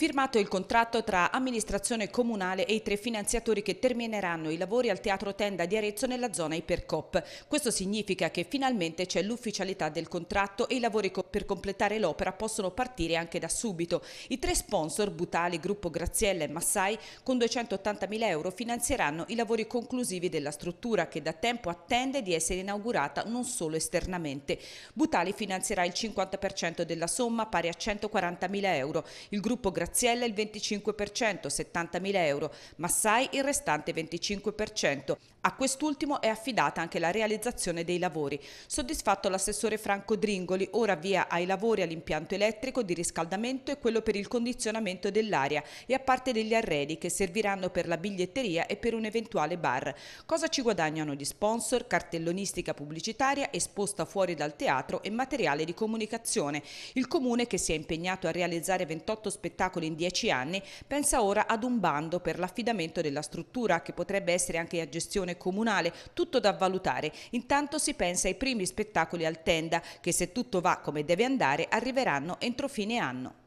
Firmato il contratto tra amministrazione comunale e i tre finanziatori che termineranno i lavori al Teatro Tenda di Arezzo nella zona Ipercop. Questo significa che finalmente c'è l'ufficialità del contratto e i lavori per completare l'opera possono partire anche da subito. I tre sponsor, Butali, Gruppo Graziella e Massai, con 280.000 euro finanzieranno i lavori conclusivi della struttura che da tempo attende di essere inaugurata non solo esternamente. Butali finanzierà il 50% della somma pari a 140.000 euro. Il gruppo Graziella Graziella il 25%, 70.000 euro, Massai il restante 25%. A quest'ultimo è affidata anche la realizzazione dei lavori. Soddisfatto l'assessore Franco Dringoli, ora via ai lavori all'impianto elettrico di riscaldamento e quello per il condizionamento dell'aria e a parte degli arredi che serviranno per la biglietteria e per un eventuale bar. Cosa ci guadagnano gli sponsor, cartellonistica pubblicitaria esposta fuori dal teatro e materiale di comunicazione. Il comune che si è impegnato a realizzare 28 spettacoli calcoli in dieci anni, pensa ora ad un bando per l'affidamento della struttura che potrebbe essere anche a gestione comunale, tutto da valutare. Intanto si pensa ai primi spettacoli al tenda che se tutto va come deve andare arriveranno entro fine anno.